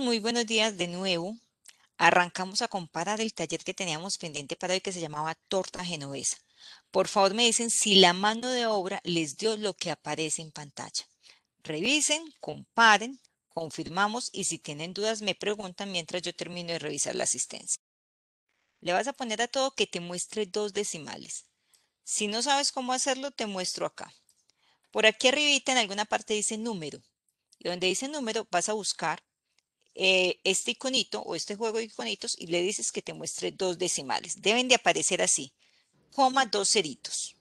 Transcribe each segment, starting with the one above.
Muy buenos días de nuevo. Arrancamos a comparar el taller que teníamos pendiente para hoy que se llamaba torta genovesa. Por favor me dicen si la mano de obra les dio lo que aparece en pantalla. Revisen, comparen, confirmamos y si tienen dudas me preguntan mientras yo termino de revisar la asistencia. Le vas a poner a todo que te muestre dos decimales. Si no sabes cómo hacerlo, te muestro acá. Por aquí arribita en alguna parte dice número. Y donde dice número vas a buscar eh, este iconito o este juego de iconitos y le dices que te muestre dos decimales. Deben de aparecer así, coma dos ceritos.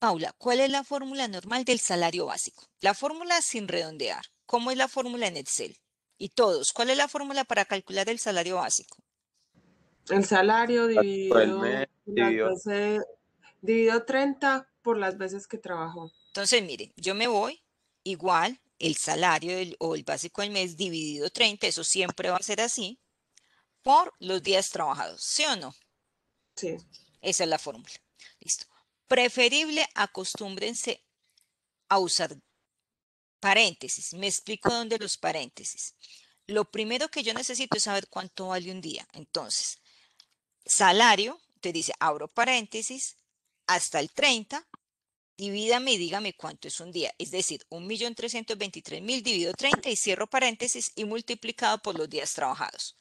Paula, ¿cuál es la fórmula normal del salario básico? La fórmula sin redondear. ¿Cómo es la fórmula en Excel? Y todos, ¿cuál es la fórmula para calcular el salario básico? El salario dividido, 30 por las veces que trabajó. Entonces, mire, yo me voy igual el salario o el básico del mes dividido 30, eso siempre va a ser así, por los días trabajados, ¿sí o no? Sí. Esa es la fórmula. Listo. Preferible acostúmbrense a usar paréntesis. Me explico dónde los paréntesis. Lo primero que yo necesito es saber cuánto vale un día. Entonces, salario, te dice, abro paréntesis, hasta el 30, divídame y dígame cuánto es un día. Es decir, 1.323.000 dividido 30 y cierro paréntesis y multiplicado por los días trabajados.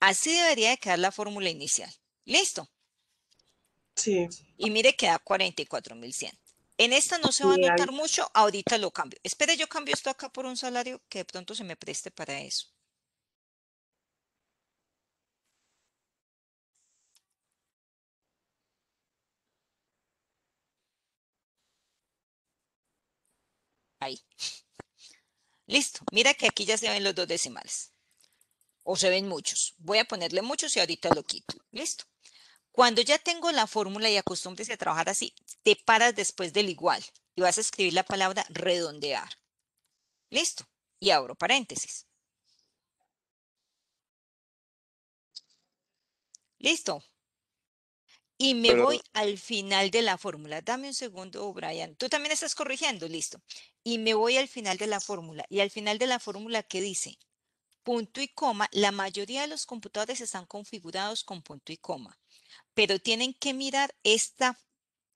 Así debería de quedar la fórmula inicial. ¿Listo? Sí. Y mire que 44.100. En esta no se va a notar mucho, ahorita lo cambio. Espere, yo cambio esto acá por un salario que de pronto se me preste para eso. Ahí. Listo. Mira que aquí ya se ven los dos decimales. O se ven muchos. Voy a ponerle muchos y ahorita lo quito. Listo. Cuando ya tengo la fórmula y acostumbres a trabajar así, te paras después del igual y vas a escribir la palabra redondear. Listo. Y abro paréntesis. Listo. Y me voy al final de la fórmula. Dame un segundo, Brian. Tú también estás corrigiendo, listo. Y me voy al final de la fórmula. Y al final de la fórmula, ¿qué dice? Punto y coma. La mayoría de los computadores están configurados con punto y coma. Pero tienen que mirar esta,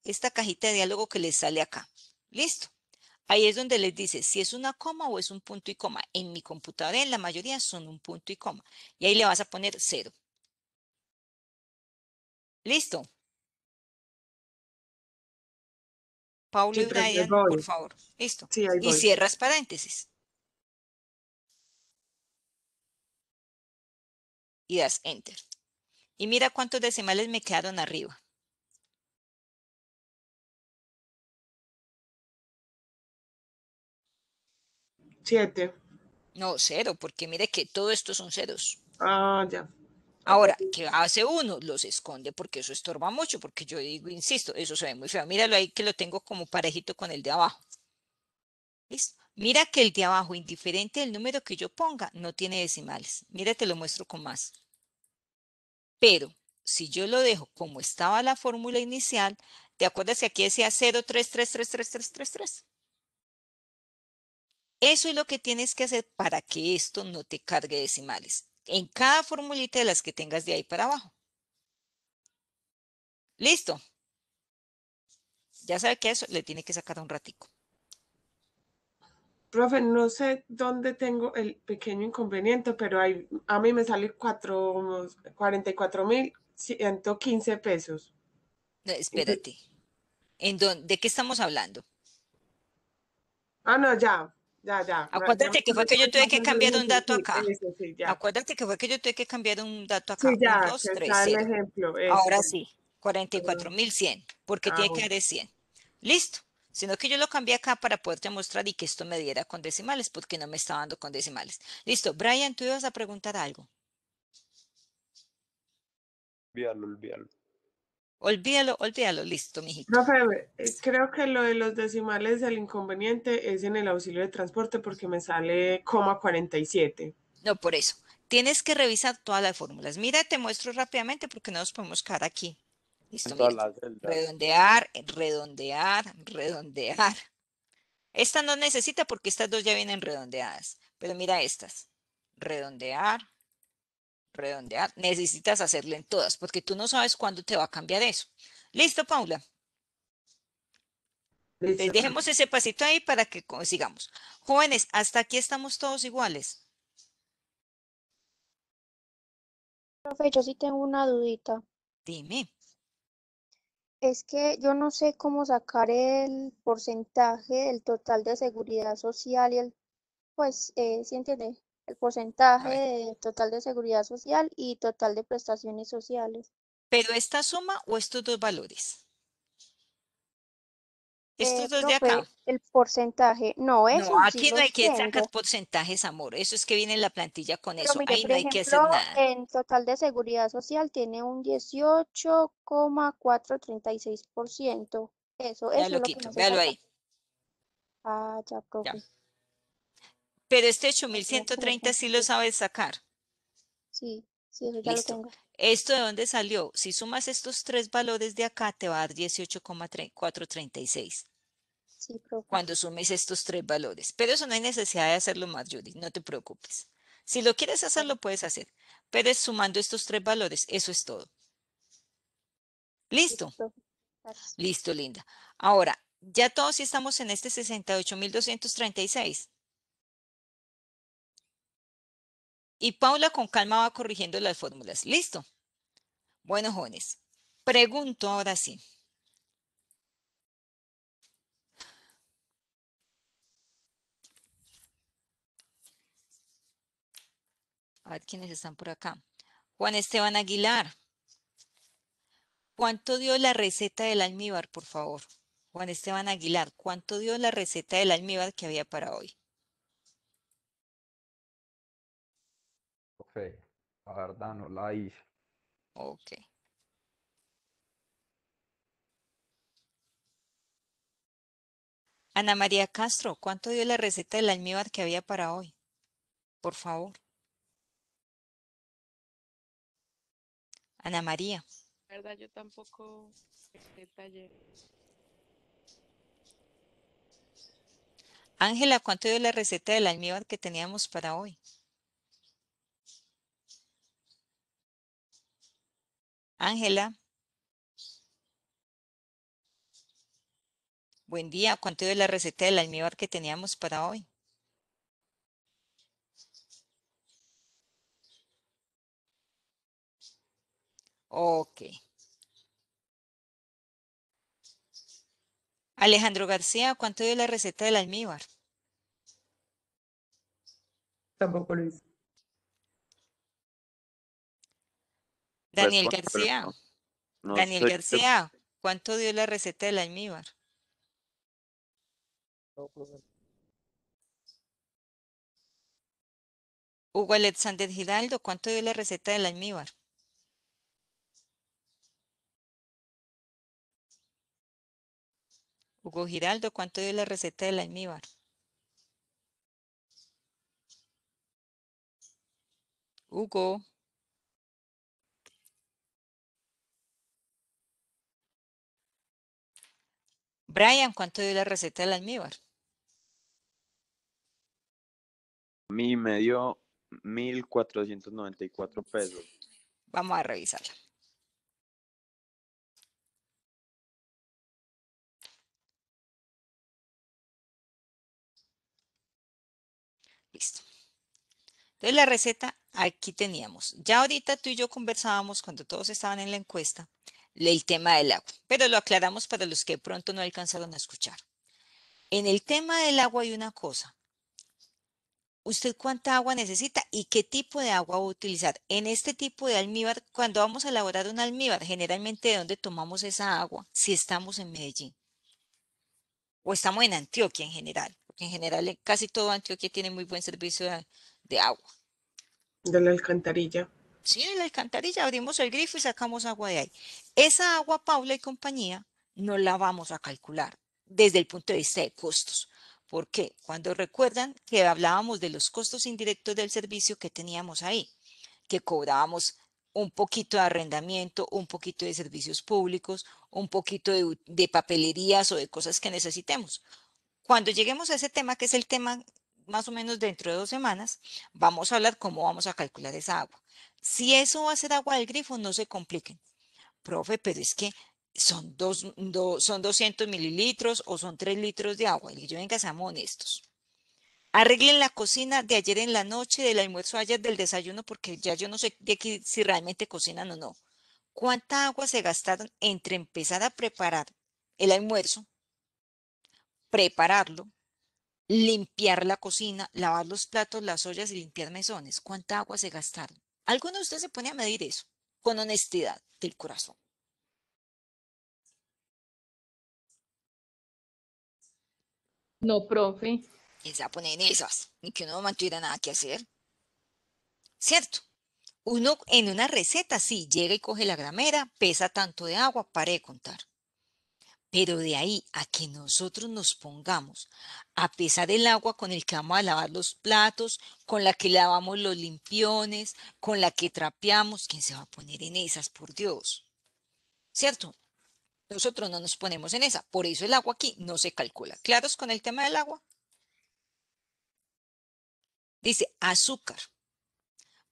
esta cajita de diálogo que les sale acá. Listo. Ahí es donde les dice si es una coma o es un punto y coma. En mi computadora, en la mayoría, son un punto y coma. Y ahí le vas a poner cero. Listo. Paulo eh, Brian, por favor. Listo. y cierras paréntesis. Y das Enter. Y mira cuántos decimales me quedaron arriba. Siete. No, cero, porque mire que todo esto son ceros. Ah, ya. Ahora, ¿qué hace uno? Los esconde porque eso estorba mucho, porque yo digo, insisto, eso se ve muy feo. Míralo ahí que lo tengo como parejito con el de abajo. ¿Listo? Mira que el de abajo, indiferente del número que yo ponga, no tiene decimales. Mira, te lo muestro con más. Pero si yo lo dejo como estaba la fórmula inicial, ¿te acuerdas que aquí decía 033333333? Eso es lo que tienes que hacer para que esto no te cargue decimales en cada formulita de las que tengas de ahí para abajo. Listo. Ya sabe que eso le tiene que sacar un ratico. Profe, no sé dónde tengo el pequeño inconveniente, pero a mí me sale 44.115 pesos. espérate. ¿En dónde, ¿De qué estamos hablando? Ah, no, ya. Acuérdate que fue que yo tuve que cambiar un dato acá. Acuérdate que fue que yo tuve que cambiar un dato acá. Sí, ya, dos, Ahora sí, 44,100, porque ah, tiene que haber 100. Listo. Sino que yo lo cambié acá para poderte mostrar y que esto me diera con decimales, porque no me estaba dando con decimales. Listo. Brian, tú ibas a preguntar algo. Olvídalo, Olvídalo, olvídalo, listo, mijito. Profe, eh, creo que lo de los decimales del inconveniente es en el auxilio de transporte porque me sale coma 47. No, por eso. Tienes que revisar todas las fórmulas. Mira, te muestro rápidamente porque no nos podemos quedar aquí. Listo, Redondear, redondear, redondear. Esta no necesita porque estas dos ya vienen redondeadas. Pero mira estas. Redondear, redondear, ah, necesitas hacerle en todas, porque tú no sabes cuándo te va a cambiar eso. ¿Listo, Paula? dejemos ese pasito ahí para que sigamos. Jóvenes, hasta aquí estamos todos iguales. Profe, yo sí tengo una dudita. Dime. Es que yo no sé cómo sacar el porcentaje del total de seguridad social y el, pues, eh, ¿sí entiende? el porcentaje total de seguridad social y total de prestaciones sociales. ¿Pero esta suma o estos dos valores? Estos dos de acá. El porcentaje, no es. No, aquí no hay que sacar porcentajes, amor. Eso es que viene en la plantilla con eso. Ahí no hay que hacer nada. En total de seguridad social tiene un 18,436%. Eso, ciento. eso lo es lo quito, Véalo ahí. Ah, ya, profe. Pero este 8130 sí lo sabes sacar. Sí, sí, ¿Esto de dónde salió? Si sumas estos tres valores de acá, te va a dar 18,436. Sí, profe. Cuando sumes estos tres valores. Pero eso no hay necesidad de hacerlo más, Judy, no te preocupes. Si lo quieres hacer, lo puedes hacer. Pero es sumando estos tres valores, eso es todo. ¿Listo? Listo, linda. Ahora, ya todos estamos en este 68,236. Y Paula con calma va corrigiendo las fórmulas. Listo. Bueno, jóvenes, pregunto ahora sí. A ver quiénes están por acá. Juan Esteban Aguilar. ¿Cuánto dio la receta del almíbar, por favor? Juan Esteban Aguilar, ¿cuánto dio la receta del almíbar que había para hoy? Ana María Castro, ¿cuánto dio la receta del almíbar que había para hoy? Por favor. Ana María. verdad, yo tampoco Ángela, ¿cuánto dio la receta del almíbar que teníamos para hoy? Ángela. Buen día. ¿Cuánto es la receta del almíbar que teníamos para hoy? Ok. Alejandro García, ¿cuánto es la receta del almíbar? Tampoco lo hice. Pues, Daniel García. Daniel García, ¿cuánto dio la receta del almíbar? Hugo Alexander Giraldo, ¿cuánto dio la receta del almíbar? Hugo Giraldo, ¿cuánto dio la receta del almíbar? Hugo. Brian, ¿cuánto dio la receta del almíbar? A mí me dio 1.494 pesos. Vamos a revisarla. Listo. Entonces la receta aquí teníamos. Ya ahorita tú y yo conversábamos cuando todos estaban en la encuesta el tema del agua, pero lo aclaramos para los que pronto no alcanzaron a escuchar. En el tema del agua hay una cosa. ¿Usted cuánta agua necesita y qué tipo de agua va a utilizar? En este tipo de almíbar, cuando vamos a elaborar un almíbar, generalmente de dónde tomamos esa agua, si estamos en Medellín o estamos en Antioquia en general, porque en general casi todo Antioquia tiene muy buen servicio de, de agua. De la alcantarilla. ¿sí? En la alcantarilla abrimos el grifo y sacamos agua de ahí. Esa agua, Paula y compañía, no la vamos a calcular desde el punto de vista de costos. porque Cuando recuerdan que hablábamos de los costos indirectos del servicio que teníamos ahí, que cobrábamos un poquito de arrendamiento, un poquito de servicios públicos, un poquito de, de papelerías o de cosas que necesitemos. Cuando lleguemos a ese tema, que es el tema más o menos dentro de dos semanas, vamos a hablar cómo vamos a calcular esa agua. Si eso va a ser agua del grifo, no se compliquen. Profe, pero es que son, dos, son 200 mililitros o son 3 litros de agua. Y yo, venga, seamos honestos. Arreglen la cocina de ayer en la noche, del almuerzo ayer, del desayuno, porque ya yo no sé de si realmente cocinan o no. ¿Cuánta agua se gastaron entre empezar a preparar el almuerzo, prepararlo, limpiar la cocina, lavar los platos, las ollas y limpiar mesones? ¿Cuánta agua se gastaron? Alguno de ustedes se pone a medir eso con honestidad del corazón. No, profe. Y se pone en esas, ni que uno no mantuviera nada que hacer. ¿Cierto? Uno en una receta sí llega y coge la gramera, pesa tanto de agua, para de contar. Pero de ahí a que nosotros nos pongamos a pesar del agua con el que vamos a lavar los platos, con la que lavamos los limpiones, con la que trapeamos, ¿quién se va a poner en esas, por Dios? ¿Cierto? Nosotros no nos ponemos en esa, por eso el agua aquí no se calcula. ¿Claros con el tema del agua? Dice azúcar.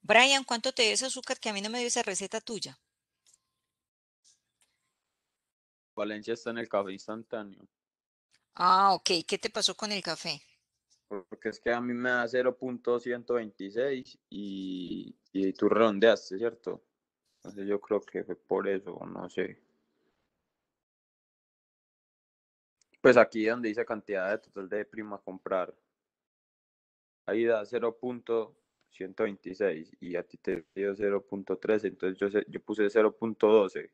Brian, ¿cuánto te dio azúcar que a mí no me dio esa receta tuya? Valencia está en el café instantáneo. Ah, ok. ¿Qué te pasó con el café? Porque es que a mí me da 0.126 y, y tú redondeaste, ¿cierto? Entonces yo creo que fue por eso, no sé. Pues aquí donde dice cantidad de total de prima comprar. Ahí da 0.126 y a ti te dio 0.13, entonces yo, yo puse 0.12.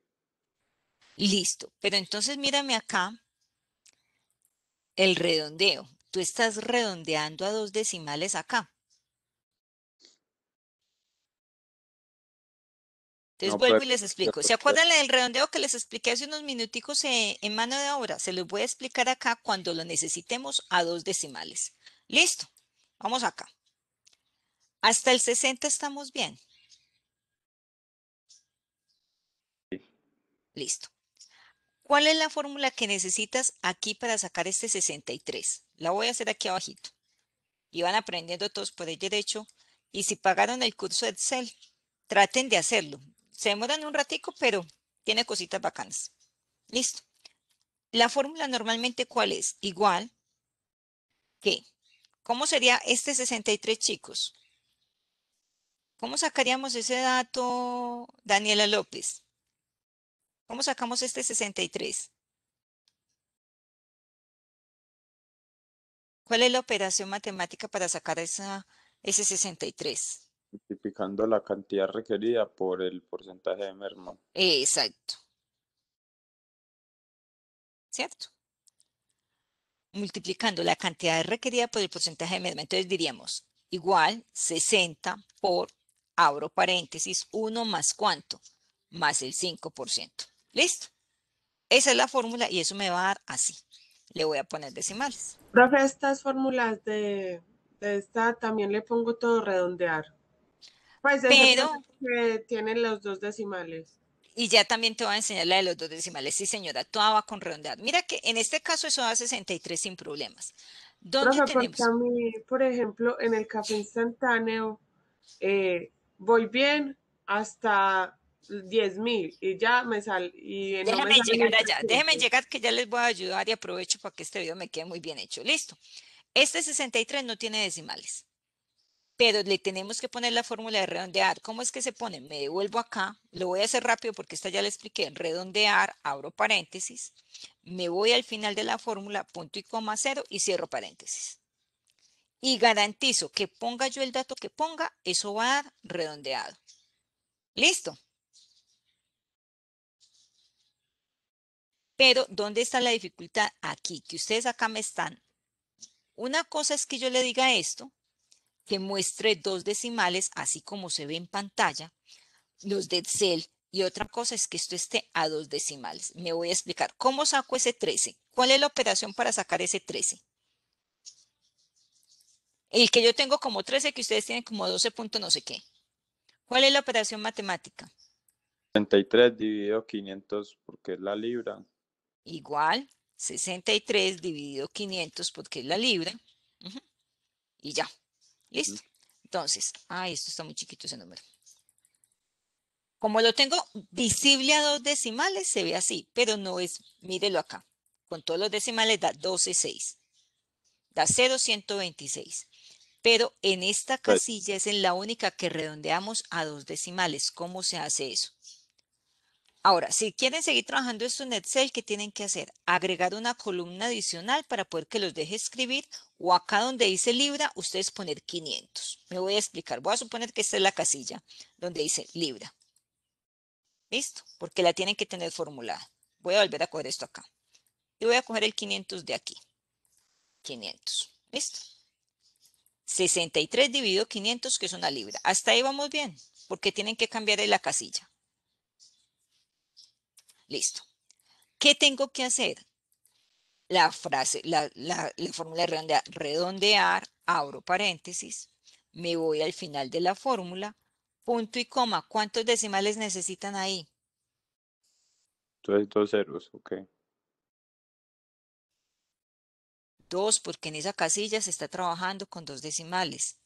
Listo, pero entonces mírame acá el redondeo. Tú estás redondeando a dos decimales acá. Entonces vuelvo y les explico. ¿Se acuerdan del redondeo que les expliqué hace unos minuticos en, mano de obra? Se los voy a explicar acá cuando lo necesitemos a dos decimales. Listo, vamos acá. Hasta el 60 estamos bien. Listo. ¿Cuál es la fórmula que necesitas aquí para sacar este 63? La voy a hacer aquí abajito. Y van aprendiendo todos por el derecho. Y si pagaron el curso de Excel, traten de hacerlo. Se demoran un ratico, pero tiene cositas bacanas. Listo. La fórmula normalmente, ¿cuál es? Igual que, ¿cómo sería este 63, chicos? ¿Cómo sacaríamos ese dato, Daniela López? ¿Cómo sacamos este 63? ¿Cuál es la operación matemática para sacar esa, ese 63? Multiplicando la cantidad requerida por el porcentaje de merma. Exacto. ¿Cierto? Multiplicando la cantidad requerida por el porcentaje de merma. Entonces diríamos, igual 60 por, abro paréntesis, 1 más cuánto, más el 5%. Listo. Esa es la fórmula y eso me va a dar así. Le voy a poner decimales. Profe, estas fórmulas de, esta también le pongo todo redondear. Pues Pero, que tienen los dos decimales. Y ya también te voy a enseñar la de los dos decimales. Sí, señora, toda va con redondear. Mira que en este caso eso da 63 sin problemas. ¿Dónde tenemos? por ejemplo, en el café instantáneo eh, voy bien hasta 10.000 mil y ya me sal y llegar allá, déjenme llegar que ya les voy a ayudar y aprovecho para que este video me quede muy bien hecho. Listo. Este 63 no tiene decimales, pero le tenemos que poner la fórmula de redondear. ¿Cómo es que se pone? Me devuelvo acá, lo voy a hacer rápido porque esta ya le expliqué. Redondear, abro paréntesis, me voy al final de la fórmula, punto y coma cero y cierro paréntesis. Y garantizo que ponga yo el dato que ponga, eso va a dar redondeado. Listo. Pero, ¿dónde está la dificultad? Aquí, que ustedes acá me están. Una cosa es que yo le diga esto, que muestre dos decimales, así como se ve en pantalla, los de Excel, y otra cosa es que esto esté a dos decimales. Me voy a explicar. ¿Cómo saco ese 13? ¿Cuál es la operación para sacar ese 13? El que yo tengo como 13, que ustedes tienen como 12 puntos, no sé qué. ¿Cuál es la operación matemática? 33 dividido 500 porque es la libra igual 63 dividido 500 porque es la libra. Y ya. Listo. Entonces, ay, esto está muy chiquito ese número. Como lo tengo visible a dos decimales, se ve así, pero no es, mírelo acá. Con todos los decimales da 12,6. Da 0,126. Pero en esta pues casilla es en la única que redondeamos a dos decimales. ¿Cómo se hace eso? Ahora, si quieren seguir trabajando esto en Excel, ¿qué tienen que hacer? Agregar una columna adicional para poder que los deje escribir o acá donde dice libra, ustedes poner 500. Me voy a explicar. Voy a suponer que esta es la casilla donde dice libra. ¿Listo? Porque la tienen que tener formulada. Voy a volver a coger esto acá. Y voy a coger el 500 de aquí. 500. ¿Listo? 63 dividido 500, que es una libra. Hasta ahí vamos bien, porque tienen que cambiar la casilla. Listo. ¿Qué tengo que hacer? La frase, la, fórmula redondear, redondear, abro paréntesis, me voy al final de la fórmula, punto y coma. ¿Cuántos decimales necesitan ahí? Entonces dos ceros, ok. Dos, porque en esa casilla se está trabajando con dos decimales.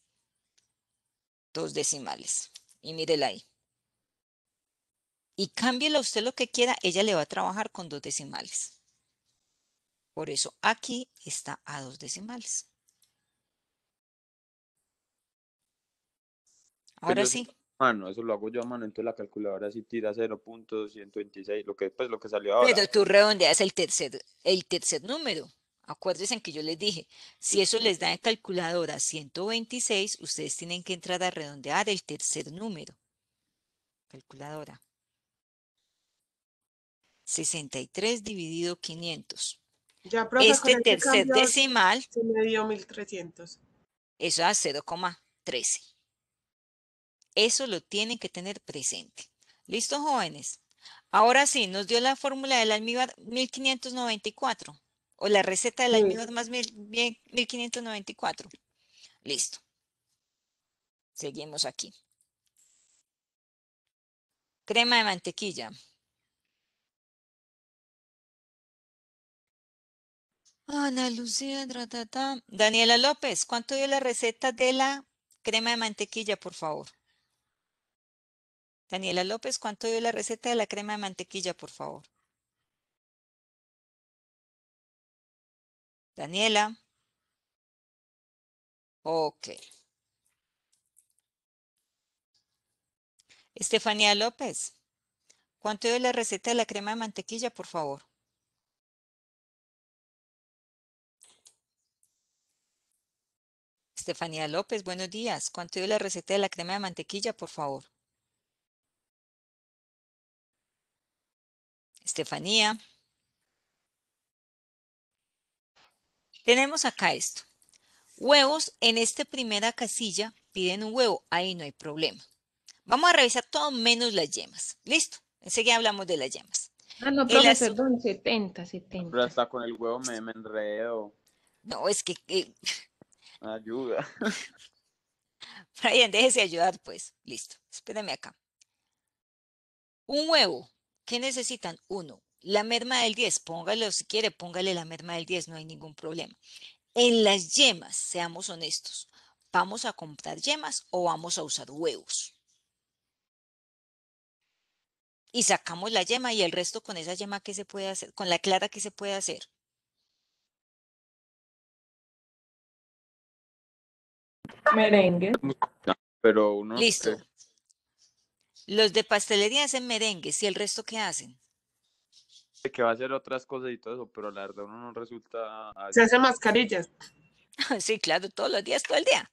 Dos decimales. Y mírenla ahí. Y cámbiela usted lo que quiera, ella le va a trabajar con dos decimales. Por eso aquí está a dos decimales. Ahora sí. Mano, eso lo hago yo a mano, entonces la calculadora sí tira 0.126, lo que pues, lo que salió ahora. Pero tú redondeas el tercer, el tercer número. Acuérdense que yo les dije, si eso les da en calculadora 126, ustedes tienen que entrar a redondear el tercer número. Calculadora. 63 dividido 500. Este, este tercer decimal. Se me dio 1300. Eso da 0,13. Eso lo tienen que tener presente. ¿Listo, jóvenes? Ahora sí, nos dio la fórmula del almíbar 1594. O la receta del almíbar más 1594. Listo. Seguimos aquí. Crema de mantequilla. Ana Lucía, Daniela López, ¿cuánto dio la receta de la crema de mantequilla, por favor? Daniela López, ¿cuánto dio la receta de la crema de mantequilla, por favor? Daniela. Ok. Estefanía López, ¿cuánto dio la receta de la crema de mantequilla, por favor? Estefanía López, buenos días. ¿Cuánto dio la receta de la crema de mantequilla, por favor? Estefanía. Tenemos acá esto. Huevos en esta primera casilla piden un huevo. Ahí no hay problema. Vamos a revisar todo menos las yemas. ¿Listo? Enseguida hablamos de las yemas. Ah, no, perdón, 70, 70. Pero hasta con el huevo me, me enredo. No, es que... Eh, Ayuda. Brian, déjese ayudar, pues. Listo. Espérame acá. Un huevo. ¿Qué necesitan? Uno. La merma del 10. Póngalo si quiere, póngale la merma del 10. No hay ningún problema. En las yemas, seamos honestos. ¿Vamos a comprar yemas o vamos a usar huevos? Y sacamos la yema y el resto con esa yema, que se puede hacer? Con la clara, que se puede hacer? Merengue. Pero uno. Listo. Los de pastelería hacen merengue, y el resto qué hacen. Que va a hacer otras cosas y todo eso, pero la verdad uno no resulta. Se hacen mascarillas. Sí, claro, todos los días, todo el día.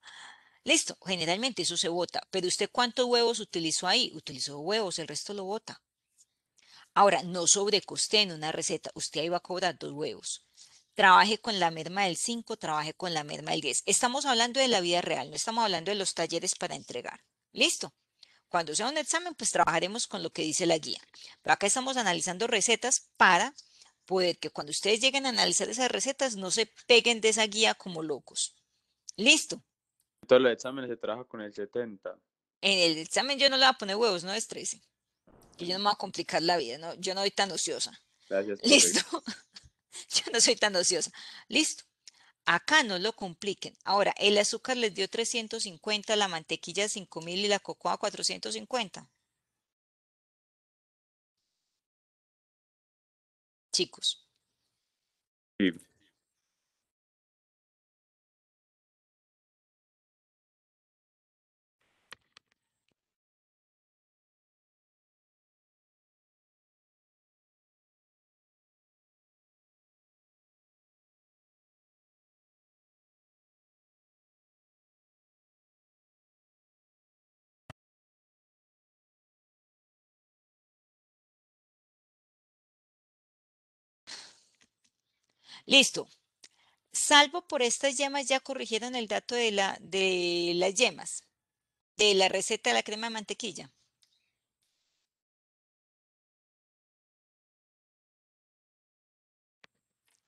Listo, generalmente eso se bota, pero usted cuántos huevos utilizó ahí? Utilizó huevos, el resto lo bota. Ahora, no sobrecoste en una receta, usted ahí va a cobrar dos huevos trabaje con la merma del 5, trabaje con la merma del 10. Estamos hablando de la vida real, no estamos hablando de los talleres para entregar. ¿Listo? Cuando sea un examen, pues trabajaremos con lo que dice la guía. Pero acá estamos analizando recetas para poder que cuando ustedes lleguen a analizar esas recetas no se peguen de esa guía como locos. ¿Listo? Entonces, los examen se trabaja con el 70. En el examen yo no le voy a poner huevos, no estresen. Que yo no me voy a complicar la vida, no, yo no soy tan ociosa. Gracias. Listo. Yo no soy tan ociosa. Listo. Acá no lo compliquen. Ahora, el azúcar les dio 350, la mantequilla 5000 y la cocoa 450. Chicos. Listo. Salvo por estas yemas, ya corrigieron el dato de, la, de las yemas, de la receta de la crema mantequilla.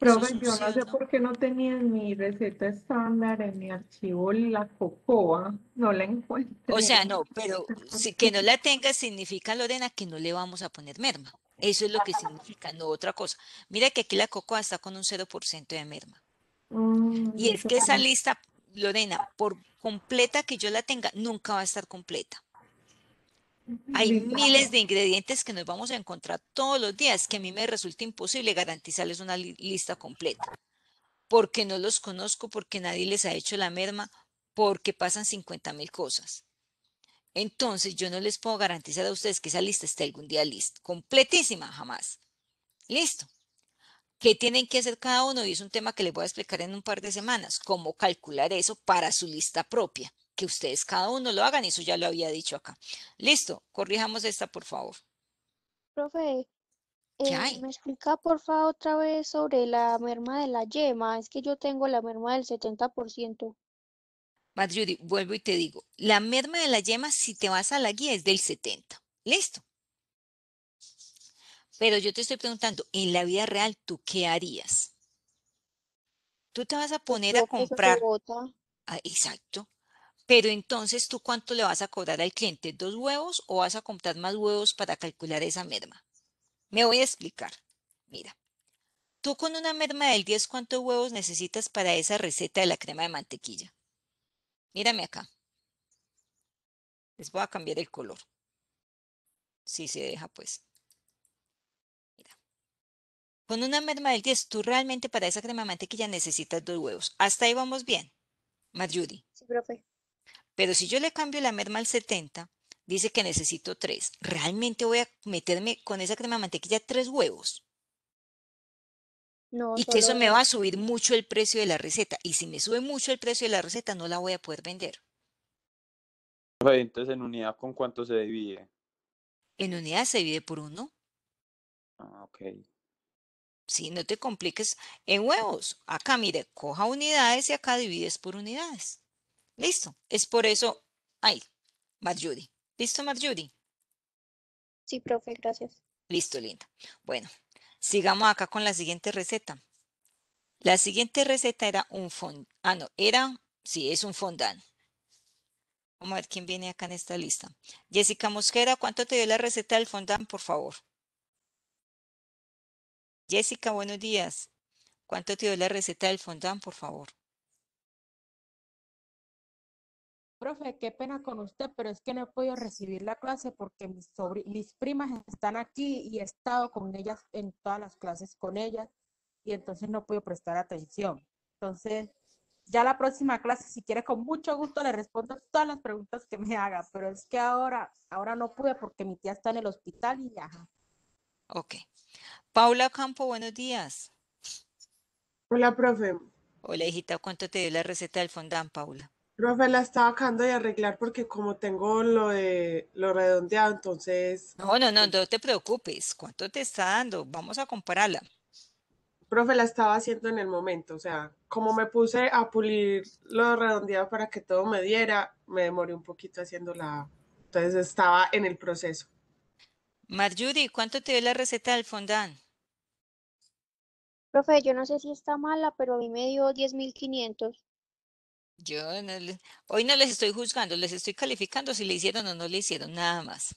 Profe, yo no sé por qué no tenía en mi receta estándar, en mi archivo la cocoa, no la encuentro. O sea, no, pero si que no la tenga significa, Lorena, que no le vamos a poner merma. Eso es lo que significa, no otra cosa. Mira que aquí la cocoa está con un 0% de merma. Mm, y es que esa lista, Lorena, por completa que yo la tenga, nunca va a estar completa. Hay miles de ingredientes que nos vamos a encontrar todos los días que a mí me resulta imposible garantizarles una lista completa, porque no los conozco, porque nadie les ha hecho la merma, porque pasan 50 mil cosas. Entonces yo no les puedo garantizar a ustedes que esa lista esté algún día lista, completísima, jamás. Listo. ¿Qué tienen que hacer cada uno? Y es un tema que les voy a explicar en un par de semanas, cómo calcular eso para su lista propia que ustedes cada uno lo hagan, eso ya lo había dicho acá. Listo, corrijamos esta, por favor. Profe, eh, ¿me explica por favor otra vez sobre la merma de la yema? Es que yo tengo la merma del 70%. Madrid, vuelvo y te digo, la merma de la yema, si te vas a la guía, es del 70%. Listo. Pero yo te estoy preguntando, en la vida real, ¿tú qué harías? Tú te vas a poner a comprar... Ah, exacto. Pero entonces, ¿tú cuánto le vas a cobrar al cliente? ¿Dos huevos o vas a comprar más huevos para calcular esa merma? Me voy a explicar. Mira, tú con una merma del 10, ¿cuántos huevos necesitas para esa receta de la crema de mantequilla? Mírame acá. Les voy a cambiar el color. Si se deja, pues. Mira. Con una merma del 10, tú realmente para esa crema de mantequilla necesitas dos huevos. Hasta ahí vamos bien. Mad Sí, profe. Pero si yo le cambio la merma al 70, dice que necesito 3. ¿Realmente voy a meterme con esa crema de mantequilla 3 huevos? No, y que eso me va a subir mucho el precio de la receta. Y si me sube mucho el precio de la receta, no la voy a poder vender. Entonces, en unidad, ¿con cuánto se divide? En unidad se divide por uno. Ah, ok. Sí, no te compliques en huevos. Acá, mire, coja unidades y acá divides por unidades. Listo. Es por eso. ay, Marjudy. ¿Listo, Marjudy? Sí, profe, gracias. Listo, linda. Bueno, sigamos acá con la siguiente receta. La siguiente receta era un fond... Ah, no, era... Sí, es un fondant. Vamos a ver quién viene acá en esta lista. Jessica Mosquera, ¿cuánto te dio la receta del fondant, por favor? Jessica, buenos días. ¿Cuánto te dio la receta del fondant, por favor? profe, qué pena con usted, pero es que no he podido recibir la clase porque mis, mis primas están aquí y he estado con ellas en todas las clases con ellas y entonces no puedo prestar atención. Entonces, ya la próxima clase, si quiere, con mucho gusto le respondo todas las preguntas que me haga, pero es que ahora, ahora no pude porque mi tía está en el hospital y ya. Ok. Paula Campo, buenos días. Hola, profe. Hola, hijita, ¿cuánto te dio la receta del Fondán, Paula? Profe, la estaba acabando de arreglar porque como tengo lo de lo redondeado, entonces. No, no, no, no te preocupes. ¿Cuánto te está dando? Vamos a compararla. Profe, la estaba haciendo en el momento. O sea, como me puse a pulir lo redondeado para que todo me diera, me demoré un poquito haciendo la. Entonces estaba en el proceso. Marjuri, ¿cuánto te dio la receta del fondán? Profe, yo no sé si está mala, pero a mí me dio 10.500. Yo no les, hoy no les estoy juzgando, les estoy calificando si le hicieron o no le hicieron, nada más.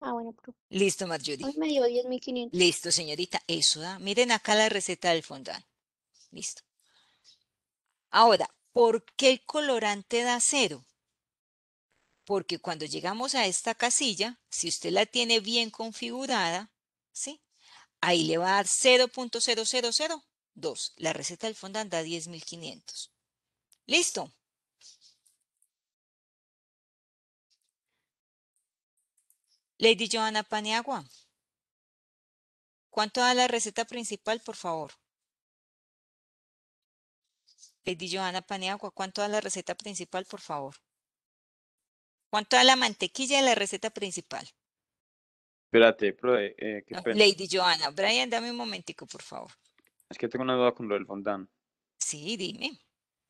Ah, bueno, Listo, Marjorie. Hoy me dio 10.500. Listo, señorita, eso da. Miren acá la receta del fondant. Listo. Ahora, ¿por qué el colorante da cero? Porque cuando llegamos a esta casilla, si usted la tiene bien configurada, ¿sí? Ahí le va a dar 0.0002. La receta del fondant da 10.500. Listo. Lady Johanna Paniagua. ¿Cuánto da la receta principal, por favor? Lady Johanna Paniagua, ¿cuánto da la receta principal, por favor? ¿Cuánto da la mantequilla de la receta principal? Espérate, eh, pero, Lady Johanna. Brian, dame un momentico, por favor. Es que tengo una duda con lo del fondant. Sí, dime.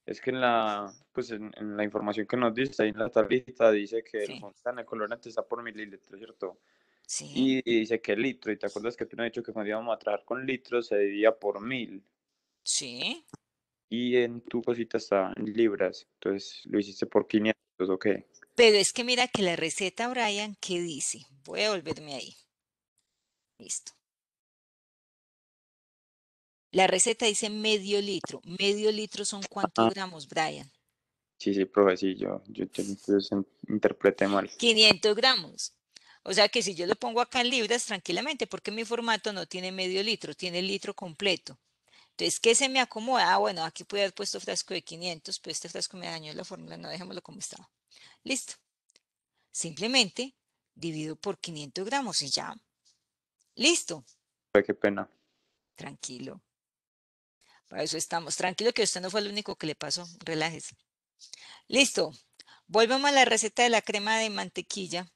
Es que en la, pues en, la información que nos diste, ahí en la tablita, dice que el colorante está por mililitros, ¿cierto? Sí. Y, dice que el litro, y te acuerdas que tú nos has dicho que cuando íbamos a trabajar con litros se dividía por mil. Sí. Y en tu cosita está en libras, entonces lo hiciste por 500, ¿ok? Pero es que mira que la receta, Brian, ¿qué dice? Voy a volverme ahí. Listo. La receta dice medio litro. ¿Medio litro son cuántos gramos, Brian? Sí, sí, profe, sí, yo, yo, interpreté mal. 500 gramos. O sea que si yo lo pongo acá en libras tranquilamente, porque mi formato no tiene medio litro, tiene litro completo. Entonces, ¿qué se me acomoda? Ah, bueno, aquí puede haber puesto frasco de 500, pero este frasco me dañó la fórmula, no dejémoslo como estaba. Listo. Simplemente divido por 500 gramos y ya. Listo. Qué pena. Tranquilo. Para eso estamos. Tranquilo que usted no fue el único que le pasó. Relájese. Listo. Volvemos a la receta de la crema de mantequilla.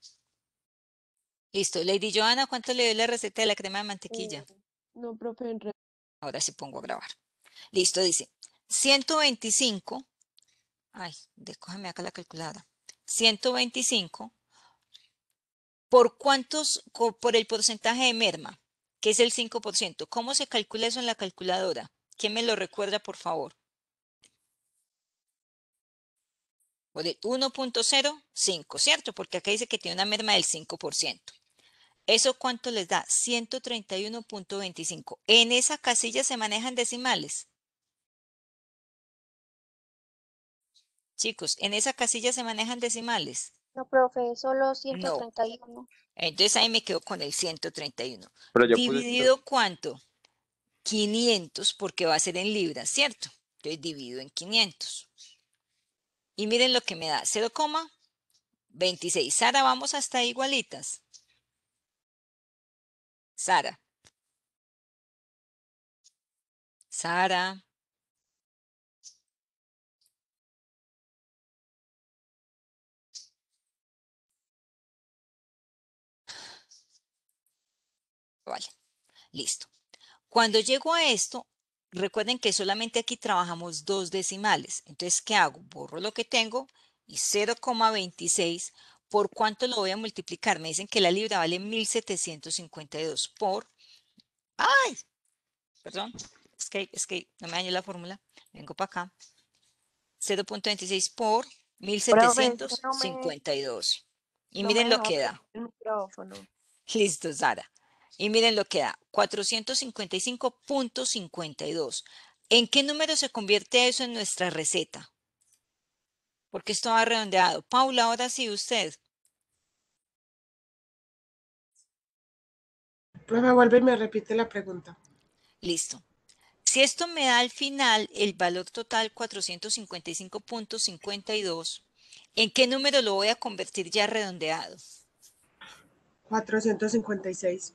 Listo. Lady Joana, ¿cuánto le dio la receta de la crema de mantequilla? Eh, no, profe. Ahora sí pongo a grabar. Listo, dice. 125. Ay, déjame acá la calculadora. 125. ¿Por cuántos? Por el porcentaje de merma, que es el 5%. ¿Cómo se calcula eso en la calculadora? ¿Quién me lo recuerda, por favor? 1.05, ¿cierto? Porque acá dice que tiene una merma del 5%. ¿Eso cuánto les da? 131.25. ¿En esa casilla se manejan decimales? Chicos, ¿en esa casilla se manejan decimales? No, profe, solo 131. Entonces ahí me quedo con el 131. ¿Dividido cuánto? 500 porque va a ser en libras, ¿cierto? Entonces divido en 500. Y miren lo que me da, 0,26. Sara, vamos hasta ahí igualitas. Sara. Sara. Vale, listo. Cuando llego a esto, recuerden que solamente aquí trabajamos dos decimales. Entonces, ¿qué hago? Borro lo que tengo y 0,26. ¿Por cuánto lo voy a multiplicar? Me dicen que la libra vale 1,752 por... ¡Ay! Perdón, es que, no me daño la fórmula. Vengo para acá. 0.26 por 1,752. Y miren lo que da. Listo, Sara. Y miren lo que da, 455.52. ¿En qué número se convierte eso en nuestra receta? Porque esto va redondeado. Paula, ahora sí, usted. Prueba, vuelve y me repite la pregunta. Listo. Si esto me da al final el valor total 455.52, ¿en qué número lo voy a convertir ya redondeado? 456.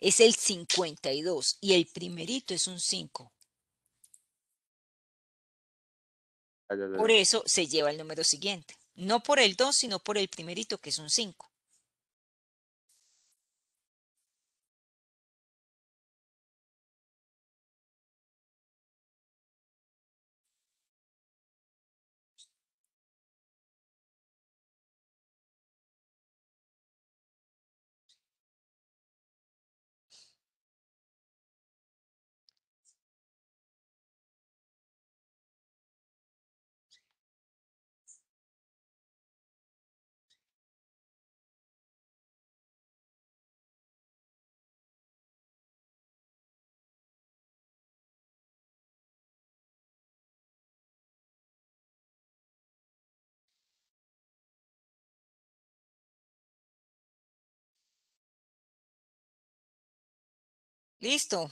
es el 52 y el primerito es un 5. Ah, por eso se lleva el número siguiente. No por el 2, sino por el primerito, que es un 5. Listo.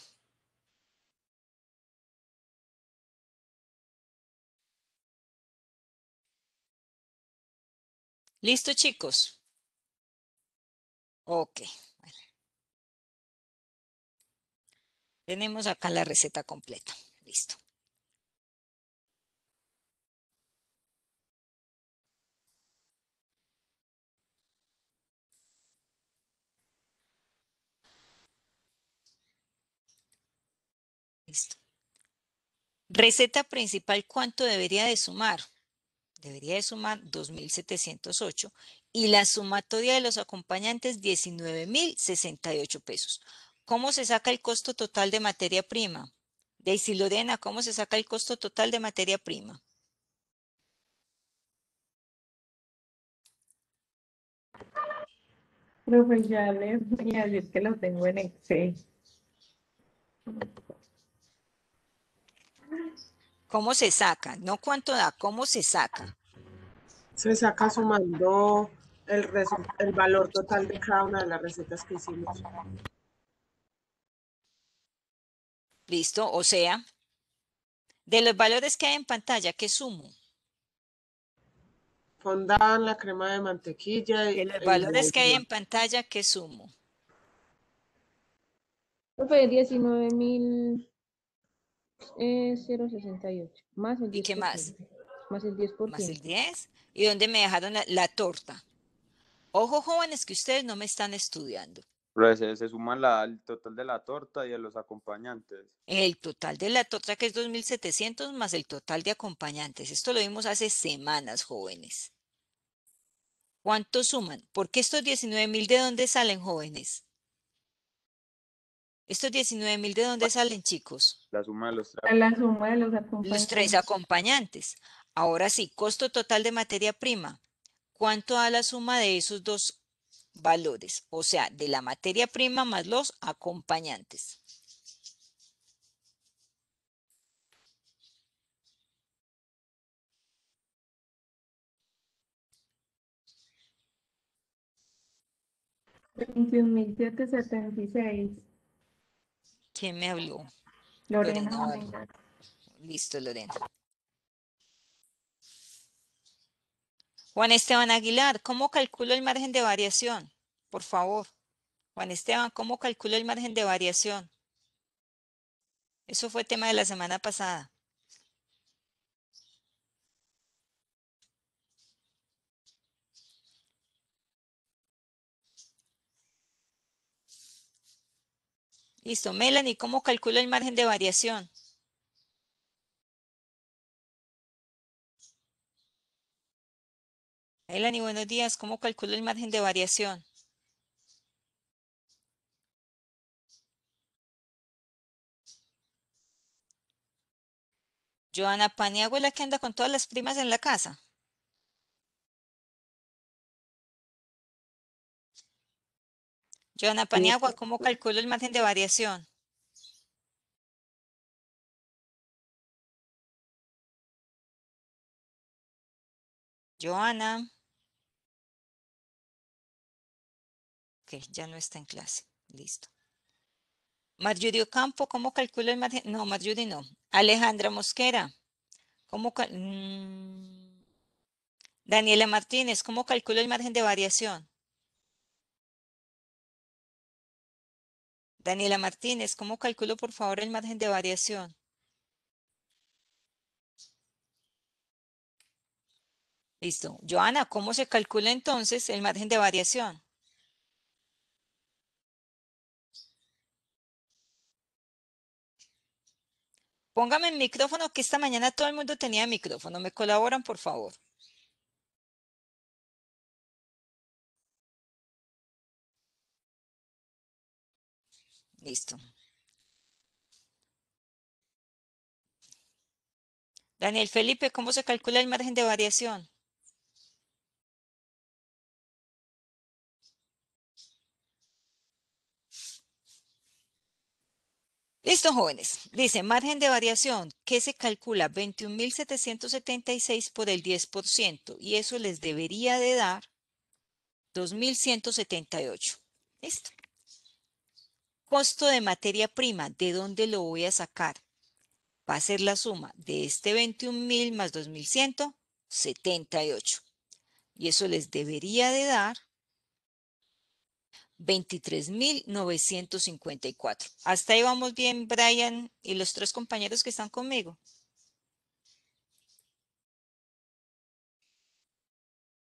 Listo, chicos. Ok. Tenemos acá la receta completa. Listo. Receta principal, ¿cuánto debería de sumar? Debería de sumar 2.708 y la sumatoria de los acompañantes 19.068 pesos. ¿Cómo se saca el costo total de materia prima? Daisy Lorena, ¿cómo se saca el costo total de materia prima? Profe, ya que lo tengo en Excel. ¿Cómo se saca? No cuánto da, ¿cómo se saca? Se saca sumando el, valor total de cada una de las recetas que hicimos. Listo, o sea, de los valores que hay en pantalla, ¿qué sumo? Fondant, la crema de mantequilla. De los valores que hay en pantalla, ¿qué sumo? Profe, 19 mil. Eh, es 0.68. Más el 10%. ¿Y qué más? Más el 10%. ¿Y dónde me dejaron la, torta? Ojo, jóvenes, que ustedes no me están estudiando. se, suman el total de la torta y a los acompañantes. El total de la torta, que es 2.700, más el total de acompañantes. Esto lo vimos hace semanas, jóvenes. ¿Cuánto suman? ¿Por qué estos 19.000 de dónde salen, jóvenes? ¿Estos 19 mil de dónde salen, chicos? La suma de los, la suma de los acompañantes. Los tres acompañantes. Ahora sí, costo total de materia prima. ¿Cuánto da la suma de esos dos valores? O sea, de la materia prima más los acompañantes. $21,776. ¿Quién me habló? Lorena. Listo, Lorena. Juan Esteban Aguilar, ¿cómo calculo el margen de variación? Por favor. Juan Esteban, ¿cómo calculo el margen de variación? Eso fue tema de la semana pasada. Listo, Melanie, ¿cómo calculo el margen de variación? Melanie, buenos días. ¿Cómo calculo el margen de variación? Joana Paniagua es la que anda con todas las primas en la casa. Joana Paniagua, ¿cómo calculo el margen de variación? Joana. Ok, ya no está en clase. Listo. Marjorie Campo, ¿cómo calculo el margen? No, Marjorie no. Alejandra Mosquera, ¿cómo Mmm, Daniela Martínez, ¿cómo calculo el margen de variación? Daniela Martínez, ¿cómo calculo por favor el margen de variación? Listo. Joana, ¿cómo se calcula entonces el margen de variación? Póngame el micrófono, que esta mañana todo el mundo tenía micrófono. ¿Me colaboran, por favor? Listo. Daniel Felipe, ¿cómo se calcula el margen de variación? Listo, jóvenes. Dice, margen de variación que se calcula 21.776 por el 10% y eso les debería de dar 2.178. Listo costo de materia prima, ¿de dónde lo voy a sacar? Va a ser la suma de este 21.000 más 2,178. Y eso les debería de dar 23.954. Hasta ahí vamos bien, Brian y los tres compañeros que están conmigo.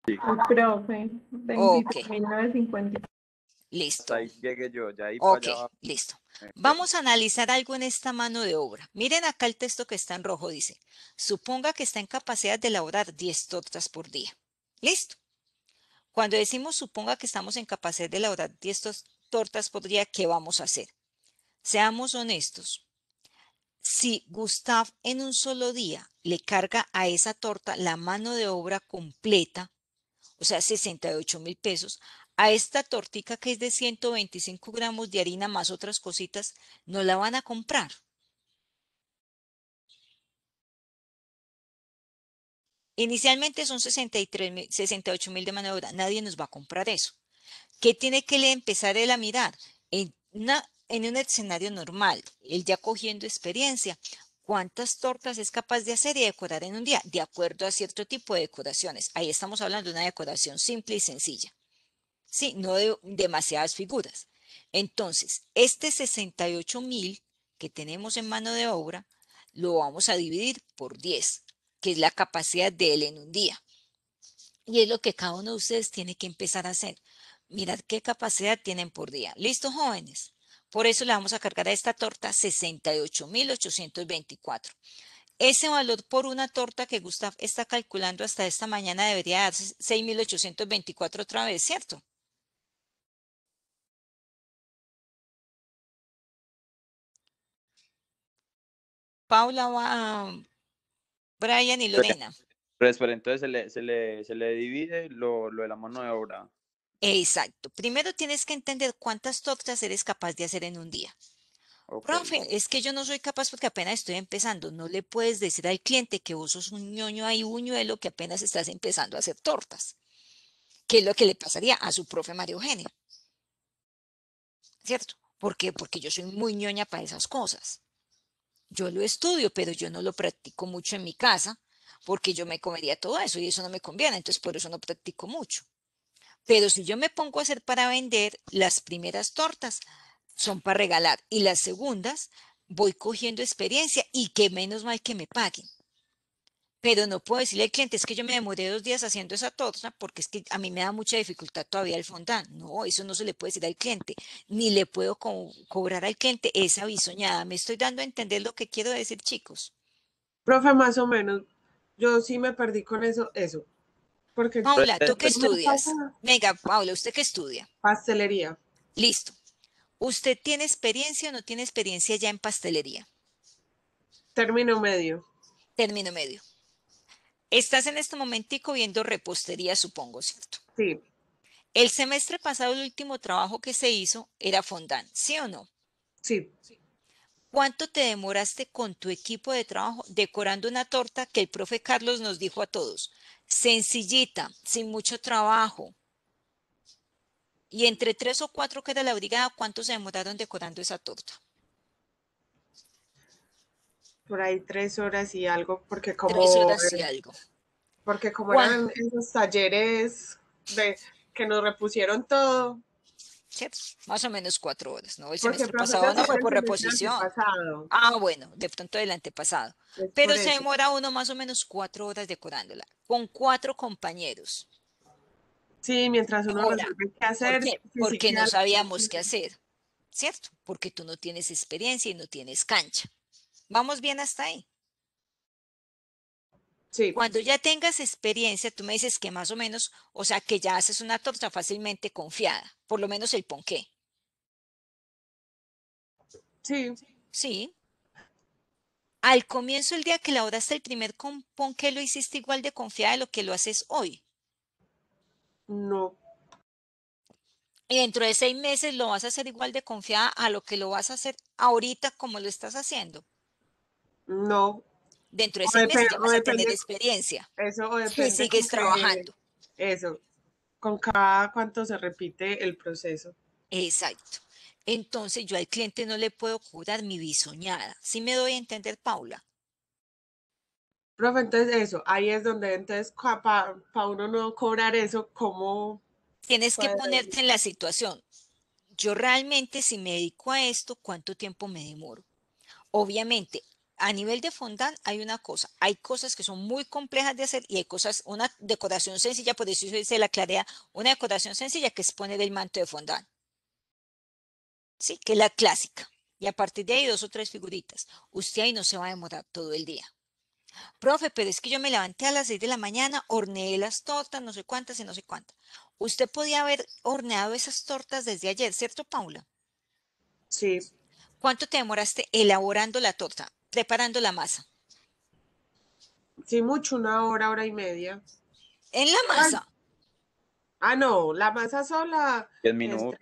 Sí. Profe, 23.954. Listo. ahí llegué yo, ya ahí listo. Este. Vamos a analizar algo en esta mano de obra. Miren acá el texto que está en rojo, dice, suponga que está en capacidad de elaborar 10 tortas por día. Listo. Cuando decimos suponga que estamos en capacidad de elaborar 10 tortas por día, ¿qué vamos a hacer? Seamos honestos. Si Gustav en un solo día le carga a esa torta la mano de obra completa, o sea, 68 mil pesos, a esta tortica que es de 125 gramos de harina más otras cositas, no la van a comprar. Inicialmente son 63, 68 mil de mano de Nadie nos va a comprar eso. ¿Qué tiene que empezar él a mirar? En, en un escenario normal, él ya cogiendo experiencia, ¿cuántas tortas es capaz de hacer y decorar en un día? De acuerdo a cierto tipo de decoraciones. Ahí estamos hablando de una decoración simple y sencilla. ¿sí? No de demasiadas figuras. Entonces, este 68 mil que tenemos en mano de obra, lo vamos a dividir por 10, que es la capacidad de él en un día. Y es lo que cada uno de ustedes tiene que empezar a hacer. Mirad qué capacidad tienen por día. ¿Listo, jóvenes? Por eso le vamos a cargar a esta torta 68,824. Ese valor por una torta que Gustav está calculando hasta esta mañana debería darse 6,824 otra vez, ¿cierto? Paula va Brian y Lorena. entonces se le, divide lo, de la mano de obra. Exacto. Primero tienes que entender cuántas tortas eres capaz de hacer en un día. Profe, es que yo no soy capaz porque apenas estoy empezando. No le puedes decir al cliente que vos sos un ñoño ahí, lo que apenas estás empezando a hacer tortas. ¿Qué es lo que le pasaría a su profe Mario Eugenio? ¿Cierto? ¿Por Porque yo soy muy ñoña para esas cosas yo lo estudio, pero yo no lo practico mucho en mi casa porque yo me comería todo eso y eso no me conviene, entonces por eso no practico mucho. Pero si yo me pongo a hacer para vender, las primeras tortas son para regalar y las segundas voy cogiendo experiencia y que menos mal que me paguen pero no puedo decirle al cliente, es que yo me demoré dos días haciendo esa torta porque es que a mí me da mucha dificultad todavía el fondant. No, eso no se le puede decir al cliente, ni le puedo cobrar al cliente esa visoñada. Me estoy dando a entender lo que quiero decir, chicos. Profe, más o menos, yo sí me perdí con eso, eso. Porque Paula, ¿tú qué estudias? Venga, Paula, ¿usted qué estudia? Pastelería. Listo. ¿Usted tiene experiencia o no tiene experiencia ya en pastelería? Término medio. Término medio. Estás en este momentico viendo repostería, supongo, ¿cierto? Sí. El semestre pasado el último trabajo que se hizo era fondant, ¿sí o no? Sí. ¿Cuánto te demoraste con tu equipo de trabajo decorando una torta que el profe Carlos nos dijo a todos? Sencillita, sin mucho trabajo. Y entre tres o cuatro que era la brigada, ¿cuánto se demoraron decorando esa torta? por ahí tres horas y algo, porque como... algo. Porque como eran esos talleres que nos repusieron todo. más o menos cuatro horas, ¿no? El semestre pasado no fue por reposición. Ah, bueno, de pronto del antepasado. Pero se demora uno más o menos cuatro horas decorándola, con cuatro compañeros. Sí, mientras uno no sabe qué hacer. Porque no sabíamos qué hacer, ¿cierto? Porque tú no tienes experiencia y no tienes cancha. Vamos bien hasta ahí. Sí. Cuando ya tengas experiencia, tú me dices que más o menos, o sea, que ya haces una torta fácilmente confiada, por lo menos el ponqué. Sí. Sí. Al comienzo del día que elaboraste el primer ponqué, ¿lo hiciste igual de confiada de lo que lo haces hoy? No. Y dentro de seis meses lo vas a hacer igual de confiada a lo que lo vas a hacer ahorita como lo estás haciendo. No. Dentro de ese mes vas a tener experiencia. Eso o Y sigues trabajando. eso. Con cada cuánto se repite el proceso. Exacto. Entonces yo al cliente no le puedo cobrar mi bisoñada. ¿Sí me doy a entender, Paula? Profe, entonces eso, ahí es donde entonces para pa uno no cobrar eso, ¿cómo? Tienes que ponerte en la situación. Yo realmente si me dedico a esto, ¿cuánto tiempo me demoro? Obviamente, a nivel de fondant hay una cosa, hay cosas que son muy complejas de hacer y hay cosas, una decoración sencilla, por eso dice la clarea, una decoración sencilla que es poner el manto de fondant. Sí, que es la clásica. Y a partir de ahí dos o tres figuritas. Usted ahí no se va a demorar todo el día. Profe, pero es que yo me levanté a las 6 de la mañana, horneé las tortas, no sé cuántas y no sé cuántas. Usted podía haber horneado esas tortas desde ayer, ¿cierto, Paula? Sí. ¿Cuánto te demoraste elaborando la torta? preparando la masa. Sí, mucho, una hora, hora y media. En la ah. masa. Ah, no, la masa sola. 10 minutos.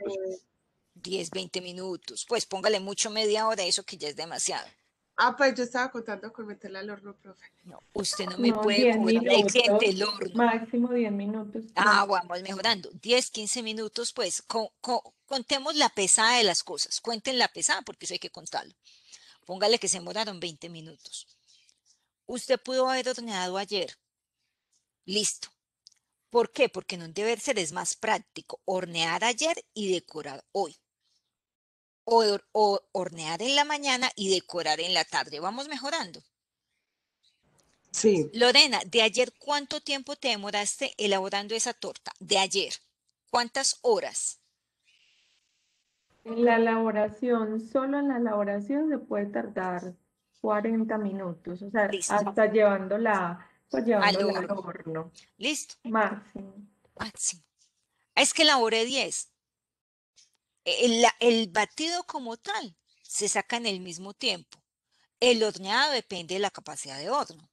10, este, 20 minutos. Pues póngale mucho media hora, eso que ya es demasiado. Ah, pues yo estaba contando con meterla al horno, profe. No, usted no me puede poner el horno. Máximo 10 minutos. Ah, vamos mejorando. 10, 15 minutos, pues contemos la pesada de las cosas. Cuenten la pesada porque eso hay que contarlo. Póngale que se demoraron 20 minutos. Usted pudo haber horneado ayer. Listo. ¿Por qué? Porque en un deber ser es más práctico hornear ayer y decorar hoy. O, o, hornear en la mañana y decorar en la tarde. Vamos mejorando. Sí. Lorena, de ayer, ¿cuánto tiempo te demoraste elaborando esa torta? De ayer. ¿Cuántas horas? En la elaboración, solo en la elaboración se puede tardar 40 minutos, o sea, hasta llevándola, pues, al, horno. Listo. Máximo. Máximo. Ah, ah, es que elaboré 10. E, el, el batido como tal se saca en el mismo tiempo. El horneado depende de la capacidad de horno.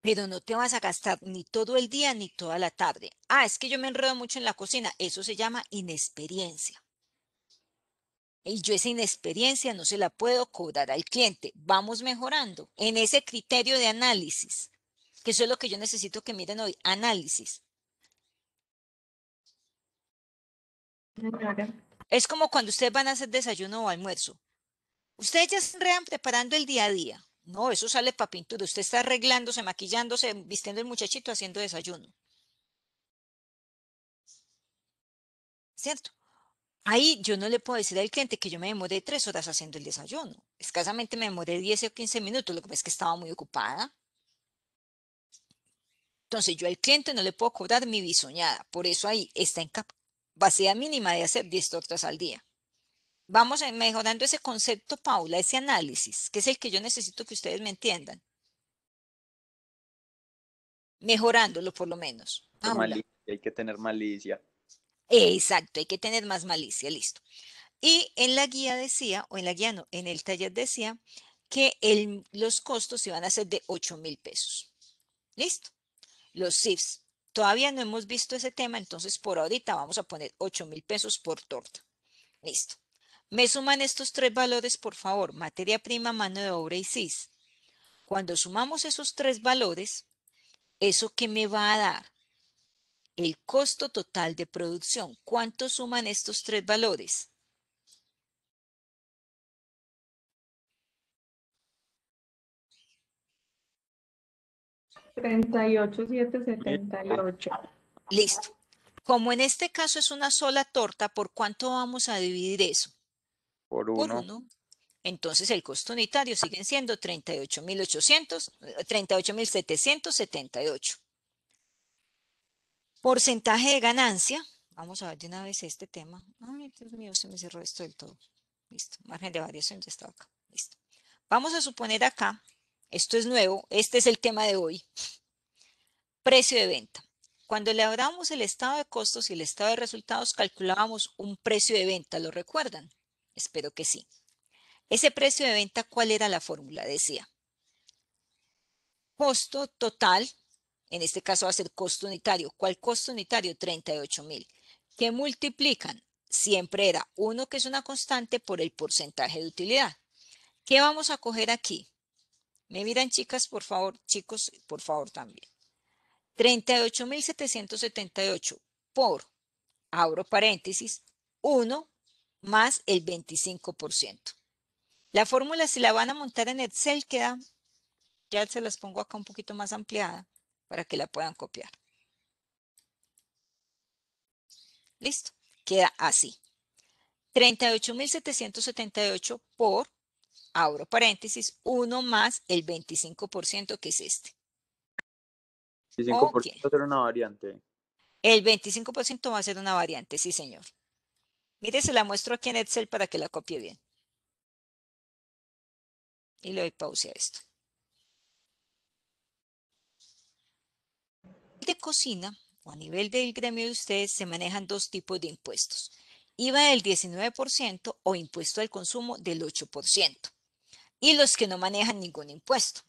Pero no te vas a gastar ni todo el día ni toda la tarde. Ah, es que yo me enredo mucho en la cocina. Eso se llama inexperiencia y yo esa inexperiencia no se la puedo cobrar al cliente. Vamos mejorando en ese criterio de análisis, que eso es lo que yo necesito que miren hoy, análisis. Es como cuando ustedes van a hacer desayuno o almuerzo. Ustedes ya se preparando el día a día. No, eso sale para pintura. Usted está arreglándose, maquillándose, vistiendo el muchachito, haciendo desayuno. ¿Cierto? Ahí yo no le puedo decir al cliente que yo me demoré tres horas haciendo el desayuno. Escasamente me demoré 10 o 15 minutos, lo que pasa es que estaba muy ocupada. Entonces yo al cliente no le puedo cobrar mi bisoñada. Por eso ahí está en capacidad mínima de hacer 10 tortas al día. Vamos mejorando ese concepto, Paula, ese análisis, que es el que yo necesito que ustedes me entiendan. Mejorándolo por lo menos. Hay que tener malicia Exacto, hay que tener más malicia, listo. Y en la guía decía, o en la guía no, en el taller decía que los costos iban a ser de 8 mil pesos. Listo. Los SIFs. Todavía no hemos visto ese tema, entonces por ahorita vamos a poner 8 mil pesos por torta. Listo. Me suman estos tres valores, por favor, materia prima, mano de obra y SIS. Cuando sumamos esos tres valores, ¿eso qué me va a dar? el costo total de producción. ¿Cuánto suman estos tres valores? Treinta y ocho, Listo. Como en este caso es una sola torta, ¿por cuánto vamos a dividir eso? Por uno. Por uno. Entonces el costo unitario sigue siendo y 38.778. Porcentaje de ganancia. Vamos a ver de una vez este tema. Ay, Dios mío, se me cerró esto del todo. Listo. Margen de variación ya estaba acá. Listo. Vamos a suponer acá, esto es nuevo, este es el tema de hoy. Precio de venta. Cuando elaboramos el estado de costos y el estado de resultados, calculábamos un precio de venta, ¿lo recuerdan? Espero que sí. Ese precio de venta, ¿cuál era la fórmula? Decía, costo total en este caso va a ser costo unitario. ¿Cuál costo unitario? 38 mil. ¿Qué multiplican? Siempre era uno que es una constante, por el porcentaje de utilidad. ¿Qué vamos a coger aquí? Me miran chicas, por favor, chicos, por favor también. 38.778 por, abro paréntesis, 1 más el 25%. La fórmula si la van a montar en Excel queda, ya se las pongo acá un poquito más ampliada para que la puedan copiar. Listo, queda así. 38.778 por, abro paréntesis, 1 más el 25% que es este. 25% a ser una variante. El 25% va a ser una variante, sí señor. Mire, se la muestro aquí en Excel para que la copie bien. Y le doy pausa a esto. de cocina o a nivel del gremio de ustedes se manejan dos tipos de impuestos. IVA del 19% o impuesto al consumo del 8%. Y los que no manejan ningún impuesto.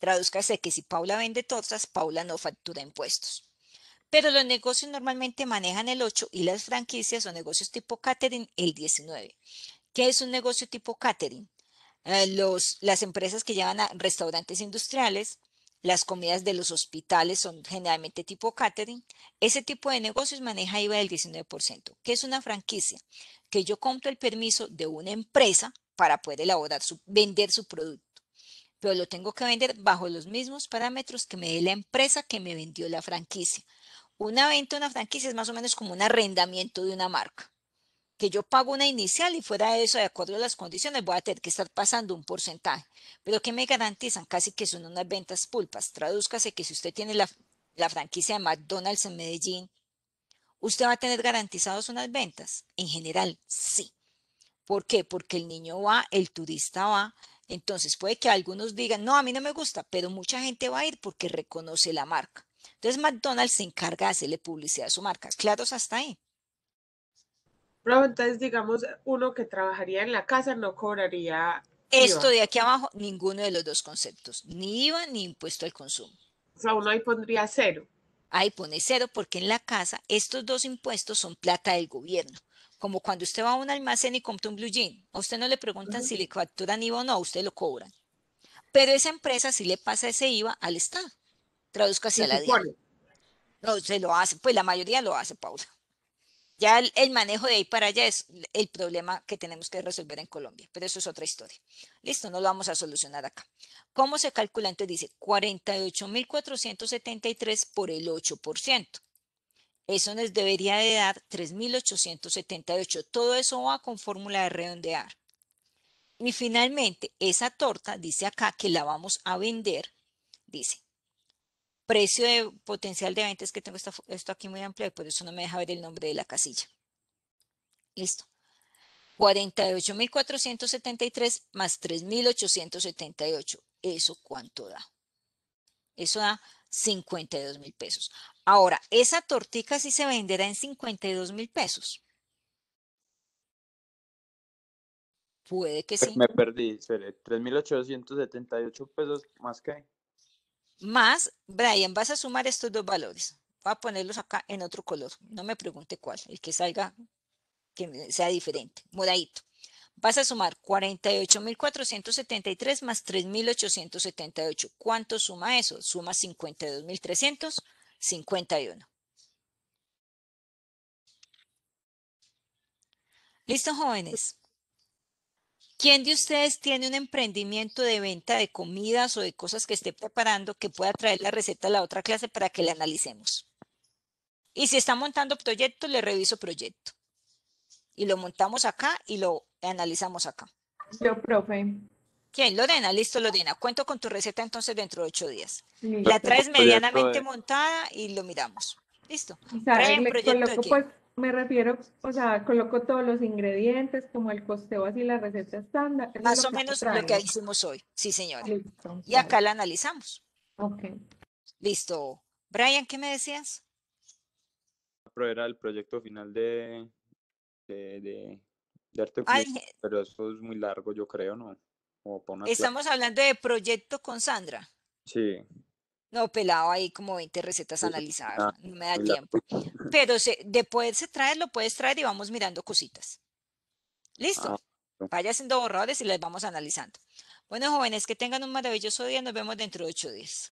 Tradúzcase que si Paula vende tortas, Paula no factura impuestos. Pero los negocios normalmente manejan el 8 y las franquicias o negocios tipo catering el 19. ¿Qué es un negocio tipo catering? Eh, los, las empresas que llevan a restaurantes industriales, las comidas de los hospitales son generalmente tipo catering. Ese tipo de negocios maneja IVA del 19%, que es una franquicia, que yo compro el permiso de una empresa para poder elaborar, vender su producto, pero lo tengo que vender bajo los mismos parámetros que me dé la empresa que me vendió la franquicia. Una venta, una franquicia es más o menos como un arrendamiento de una marca que yo pago una inicial y fuera de eso, de acuerdo a las condiciones, voy a tener que estar pasando un porcentaje. Pero ¿qué me garantizan? Casi que son unas ventas pulpas. Tradúzcase que si usted tiene la, la franquicia de McDonald's en Medellín, ¿usted va a tener garantizados unas ventas? En general, sí. ¿Por qué? Porque el niño va, el turista va. Entonces puede que algunos digan, no, a mí no me gusta, pero mucha gente va a ir porque reconoce la marca. Entonces McDonald's se encarga de hacerle publicidad a su marca. Claros hasta ahí entonces digamos, uno que trabajaría en la casa no cobraría. Esto de aquí abajo, ninguno de los dos conceptos, ni IVA ni impuesto al consumo. O sea, uno ahí pondría cero. Ahí pone cero porque en la casa estos dos impuestos son plata del gobierno. Como cuando usted va a un almacén y compra un blue jean, a usted no le preguntan si le facturan IVA o no, usted lo cobran. Pero esa empresa sí le pasa ese IVA al Estado. Traduzca hacia la DIAN. No, se lo hace, pues la mayoría lo hace, Paula. Ya el, manejo de ahí para allá es el problema que tenemos que resolver en Colombia, pero eso es otra historia. Listo, no lo vamos a solucionar acá. ¿Cómo se calcula? Entonces dice 48.473 por el 8%. Eso nos debería de dar 3.878. Todo eso va con fórmula de redondear. Y finalmente, esa torta, dice acá que la vamos a vender, dice precio de potencial de ventas que tengo esto, aquí muy amplio y por eso no me deja ver el nombre de la casilla. Listo. 48.473 más 3.878. ¿Eso cuánto da? Eso da 52 mil pesos. Ahora, esa tortica sí se venderá en 52,000 pesos. Puede que pues sí. Me perdí, 3.878 pesos más que. Más, Brian, vas a sumar estos dos valores. Voy a ponerlos acá en otro color. No me pregunte cuál, el que salga, que sea diferente, moradito. Vas a sumar 48.473 más 3.878. ¿Cuánto suma eso? Suma 52.351. ¿Listo, jóvenes? ¿Quién de ustedes tiene un emprendimiento de venta de comidas o de cosas que esté preparando que pueda traer la receta a la otra clase para que la analicemos? Y si está montando proyecto, le reviso proyecto. Y lo montamos acá y lo analizamos acá. Yo, profe. ¿Quién? Lorena, listo, Lorena. Cuento con tu receta entonces dentro de ocho días. La traes medianamente montada y lo miramos. Listo me refiero, o sea, coloco todos los ingredientes, como el costeo, así la receta estándar. Más o menos lo que hicimos hoy, sí señora. y acá la analizamos. Ok. Listo. Brian, ¿qué me decías? Era el proyecto final de, de, eh. pero eso es muy largo, yo creo, ¿no? estamos hablando de proyecto con Sandra. Sí. No, pelado, ahí como 20 recetas analizadas, ah, no me da tiempo. Pero se, de poderse traer, lo puedes traer y vamos mirando cositas. Listo. Ah, Vaya haciendo borradores y las vamos analizando. Bueno, jóvenes, que tengan un maravilloso día. Nos vemos dentro de ocho días.